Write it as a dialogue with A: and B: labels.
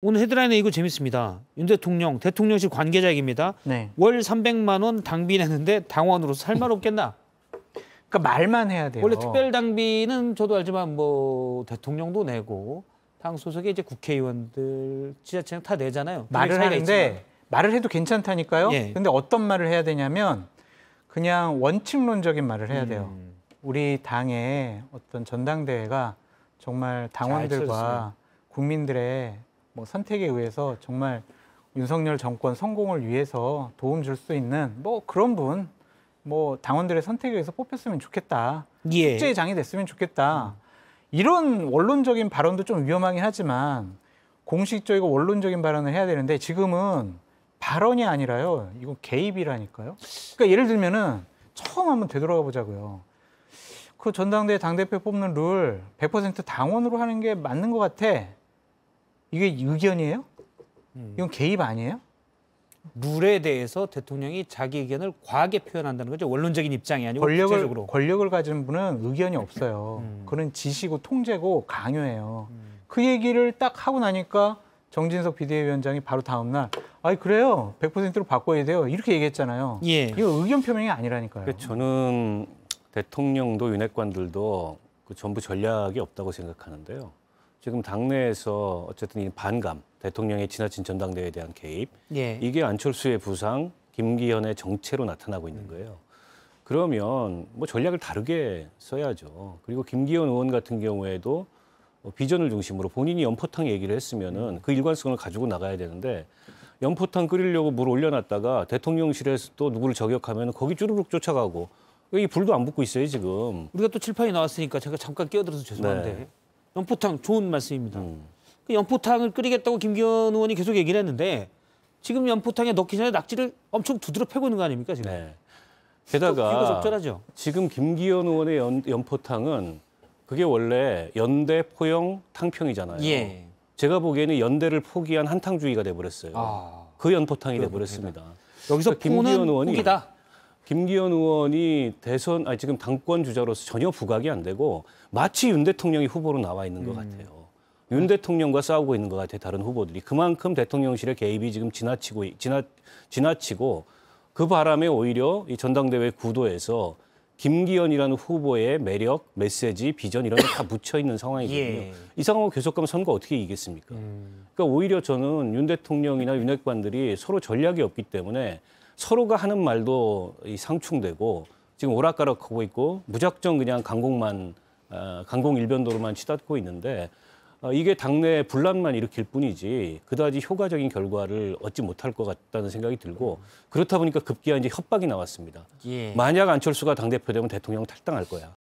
A: 오늘 헤드라인에 이거 재밌습니다. 윤 대통령, 대통령실 관계자 입니다 네. 월 300만 원 당비 내는데 당원으로살만 없겠나? 그러니까 말만 해야 돼요. 원래 특별당비는 저도 알지만 뭐 대통령도 내고 당소속의 이제 국회의원들, 지자체장 다 내잖아요. 말을 하는데 말을 해도 괜찮다니까요. 예. 근데 어떤 말을 해야
B: 되냐면 그냥 원칙론적인 말을 해야 돼요. 음. 우리 당의 어떤 전당대회가 정말 당원들과 국민들의 뭐 선택에 의해서 정말 윤석열 정권 성공을 위해서 도움 줄 수 있는 뭐 그런 분, 뭐 당원들의 선택에 의해서 뽑혔으면 좋겠다. 예. 숙제의 장이 됐으면 좋겠다. 음. 이런 원론적인 발언도 좀 위험하긴 하지만 공식적이고 원론적인 발언을 해야 되는데 지금은 발언이 아니라요. 이건 개입이라니까요. 그러니까 예를 들면은 처음 한번 되돌아가 보자고요. 그 전당대 회 당대표 뽑는 룰 100% 당원으로 하는 게 맞는 것 같아. 이게 의견이에요? 음. 이건 개입
A: 아니에요? 물에 대해서 대통령이 자기 의견을 과하게 표현한다는 거죠. 원론적인 입장이 아니고 권력을, 구체적으로.
B: 권력을 가진 분은 의견이 음. 없어요. 음. 그는 지시고 통제고 강요해요. 음. 그 얘기를 딱 하고 나니까 정진석 비대위원장이 바로 다음 날아이 그래요. 100%로 바꿔야 돼요. 이렇게 얘기했잖아요. 예. 이거 의견 표명이 아니라니까요. 그
C: 저는 대통령도 윤핵관들도 그 전부 전략이 없다고 생각하는데요. 지금 당내에서 어쨌든 이 반감, 대통령의 지나친 전당대회에 대한 개입, 예. 이게 안철수의 부상, 김기현의 정체로 나타나고 있는 음. 거예요. 그러면 뭐 전략을 다르게 써야죠. 그리고 김기현 의원 같은 경우에도 뭐 비전을 중심으로 본인이 연포탕 얘기를 했으면은 음. 그 일관성을 가지고 나가야 되는데 연포탕 끓이려고 물 올려놨다가 대통령실에서 또 누구를 저격하면 거기 쭈르륵 쫓아가고 이 불도 안 붙고 있어요 지금.
A: 우리가 또 칠판이 나왔으니까 제가 잠깐 끼어들어서 죄송한데 네. 연포탕 좋은 말씀입니다. 음. 그 연포탕을 끓이겠다고 김기현 의원이 계속 얘기를 했는데 지금 연포탕에 넣기 전에 낙지를 엄청 두드려 패고 있는 거 아닙니까 지금? 네.
C: 게다가 지금 김기현 의원의 연, 연포탕은 그게 원래 연대 포영 탕평이잖아요. 예. 제가 보기에는 연대를 포기한 한탕주의가 돼버렸어요. 아, 그 연포탕이 돼버렸습니다. 여기서 그러니까 김기현 의원이 포기다. 김기현 의원이 대선 아 지금 당권 주자로서 전혀 부각이 안 되고 마치 윤 대통령이 후보로 나와 있는 것 음. 같아요. 윤 대통령과 싸우고 있는 것 같아요. 다른 후보들이 그만큼 대통령실의 개입이 지금 지나치고 지나 지나치고 그 바람에 오히려 이 전당대회 구도에서 김기현이라는 후보의 매력, 메시지, 비전 이런 게 다 묻혀 있는 상황이거든요. 예. 이 상황을 계속 가면 선거 어떻게 이기겠습니까? 음. 그러니까 오히려 저는 윤 대통령이나 윤핵관들이 서로 전략이 없기 때문에 서로가 하는 말도 이 상충되고 지금 오락가락하고 있고 무작정 그냥 강공만 어, 강공 일변도로만 치닫고 있는데 어, 이게 당내 분란만 일으킬 뿐이지 그다지 효과적인 결과를 얻지 못할 것 같다는 생각이 들고 그렇다 보니까 급기야 이제 협박이
A: 나왔습니다. 예. 만약 안철수가 당 대표 되면 대통령 탈당할 거야.